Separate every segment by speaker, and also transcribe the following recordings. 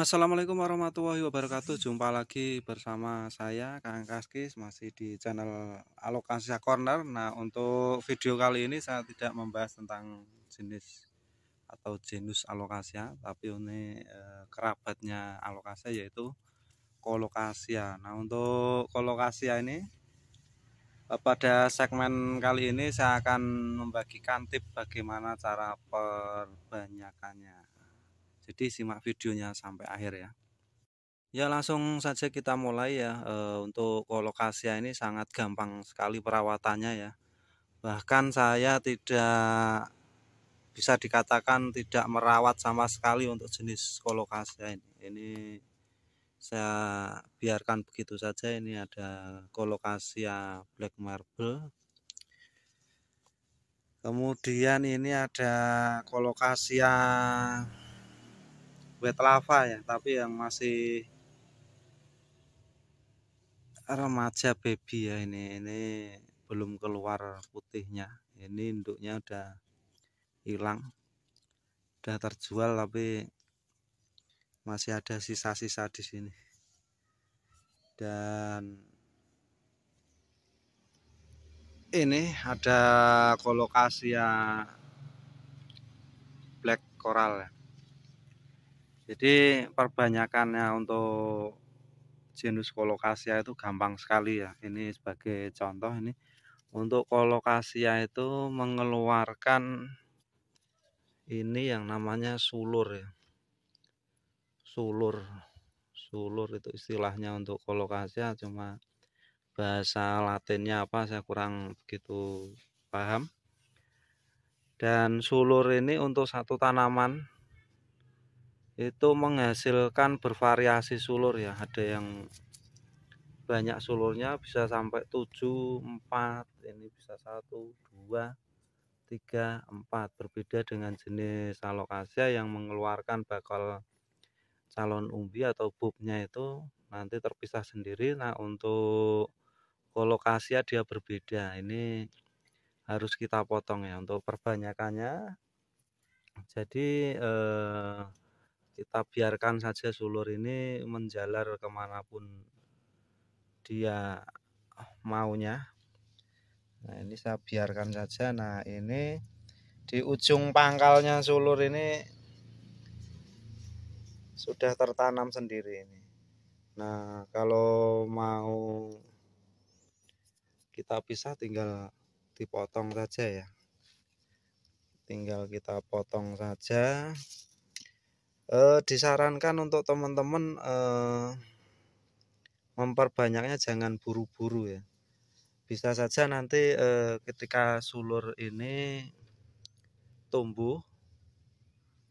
Speaker 1: Assalamualaikum warahmatullahi wabarakatuh Jumpa lagi bersama saya Kang Kaskis masih di channel Alokasia Corner Nah untuk video kali ini saya tidak membahas tentang jenis atau genus alokasia Tapi ini eh, kerabatnya alokasia yaitu kolokasia Nah untuk kolokasia ini eh, pada segmen kali ini saya akan membagikan tips bagaimana cara perbanyak jadi simak videonya sampai akhir ya. Ya langsung saja kita mulai ya e, untuk kolokasia ini sangat gampang sekali perawatannya ya. Bahkan saya tidak bisa dikatakan tidak merawat sama sekali untuk jenis kolokasia ini. Ini saya biarkan begitu saja ini ada kolokasia ya, black marble. Kemudian ini ada kolokasia wet lava ya tapi yang masih remaja baby ya ini ini belum keluar putihnya ini induknya udah hilang udah terjual tapi masih ada sisa-sisa di sini dan ini ada kolokasia black coral ya jadi perbanyakannya untuk genus kolokasia itu gampang sekali ya. Ini sebagai contoh ini untuk kolokasia itu mengeluarkan ini yang namanya sulur ya. Sulur. Sulur itu istilahnya untuk kolokasia cuma bahasa latinnya apa saya kurang begitu paham. Dan sulur ini untuk satu tanaman itu menghasilkan bervariasi sulur ya ada yang banyak sulurnya bisa sampai 7 4 ini bisa 1 2 3 4 berbeda dengan jenis alokasia yang mengeluarkan bakal calon umbi atau bubnya itu nanti terpisah sendiri nah untuk kolokasia dia berbeda ini harus kita potong ya untuk perbanyakannya jadi eh, kita biarkan saja sulur ini menjalar kemanapun dia maunya nah ini saya biarkan saja nah ini di ujung pangkalnya sulur ini sudah tertanam sendiri ini nah kalau mau kita pisah tinggal dipotong saja ya tinggal kita potong saja eh, disarankan untuk teman-teman eh, memperbanyaknya jangan buru-buru ya bisa saja nanti eh, ketika sulur ini tumbuh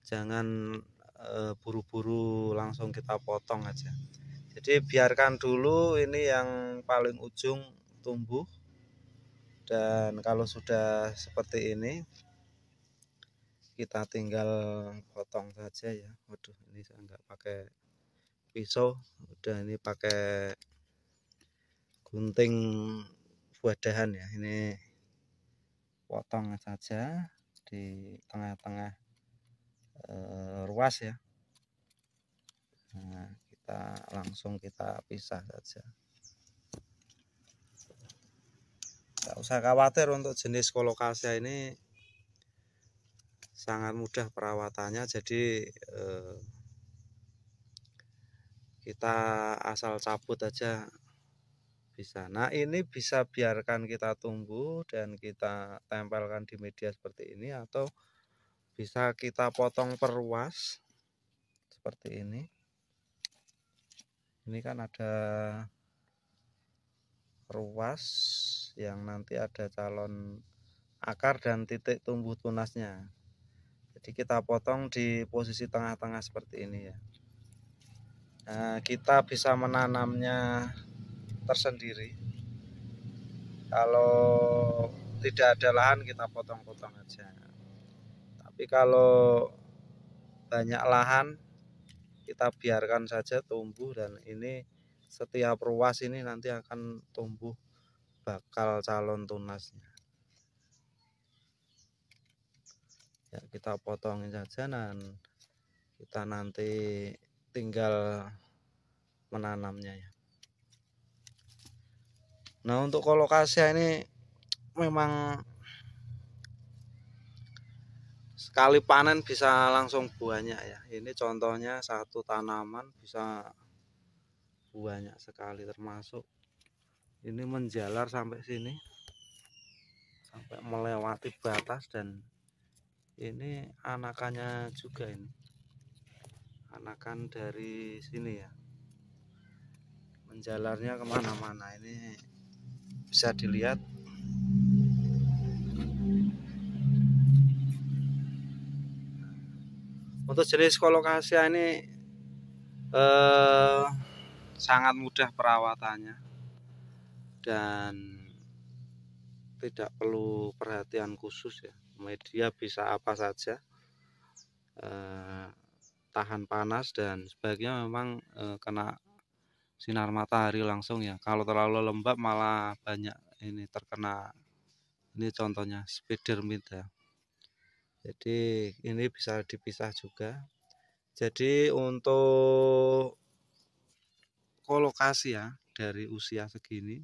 Speaker 1: jangan eh, buru-buru eh, langsung kita potong aja jadi biarkan dulu ini yang paling ujung tumbuh dan kalau sudah seperti ini kita tinggal potong saja ya waduh ini saya enggak pakai pisau udah ini pakai gunting buah dahan ya ini potong saja di tengah-tengah e, ruas ya nah kita langsung kita pisah saja tak usah khawatir untuk jenis kolokasia ini sangat mudah perawatannya jadi eh, kita asal cabut aja bisa nah ini bisa biarkan kita tumbuh dan kita tempelkan di media seperti ini atau bisa kita potong perluas seperti ini ini kan ada ruas yang nanti ada calon akar dan titik tumbuh tunasnya jadi kita potong di posisi tengah-tengah seperti ini ya nah, kita bisa menanamnya tersendiri kalau tidak ada lahan kita potong-potong aja tapi kalau banyak lahan kita biarkan saja tumbuh dan ini setiap ruas ini nanti akan tumbuh bakal calon tunasnya ya kita potongin saja dan kita nanti tinggal menanamnya ya nah untuk lokasi ini memang sekali panen bisa langsung banyak ya ini contohnya satu tanaman bisa banyak sekali termasuk ini menjalar sampai sini sampai melewati batas dan ini anakannya juga ini anakan dari sini ya menjalarnya kemana-mana ini bisa dilihat untuk jenis kolokasia ini eh, sangat mudah perawatannya dan tidak perlu perhatian khusus ya media bisa apa saja eh, tahan panas dan sebagainya memang eh, kena sinar matahari langsung ya kalau terlalu lembab malah banyak ini terkena ini contohnya spidermint ya jadi ini bisa dipisah juga jadi untuk kolokasi ya dari usia segini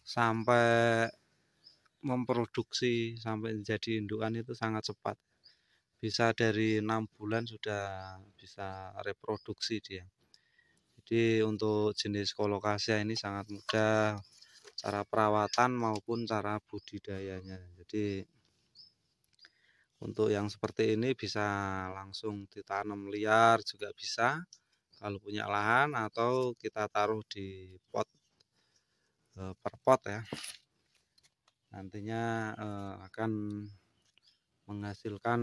Speaker 1: sampai memproduksi sampai menjadi indukan itu sangat cepat bisa dari enam bulan sudah bisa reproduksi dia jadi untuk jenis kolokasia ini sangat mudah cara perawatan maupun cara budidayanya jadi untuk yang seperti ini bisa langsung ditanam liar juga bisa kalau punya lahan atau kita taruh di pot eh, per pot ya nantinya eh, akan menghasilkan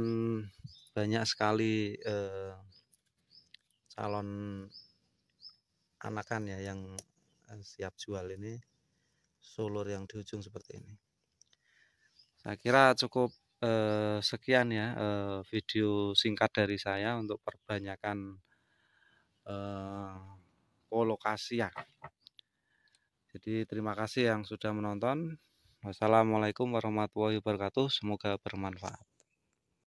Speaker 1: banyak sekali eh, calon anakan ya yang eh, siap jual ini sulur yang di ujung seperti ini saya kira cukup eh, sekian ya eh, video singkat dari saya untuk perbanyakan eh, kolokasi ya jadi terima kasih yang sudah menonton Wassalamualaikum warahmatullahi wabarakatuh. Semoga bermanfaat.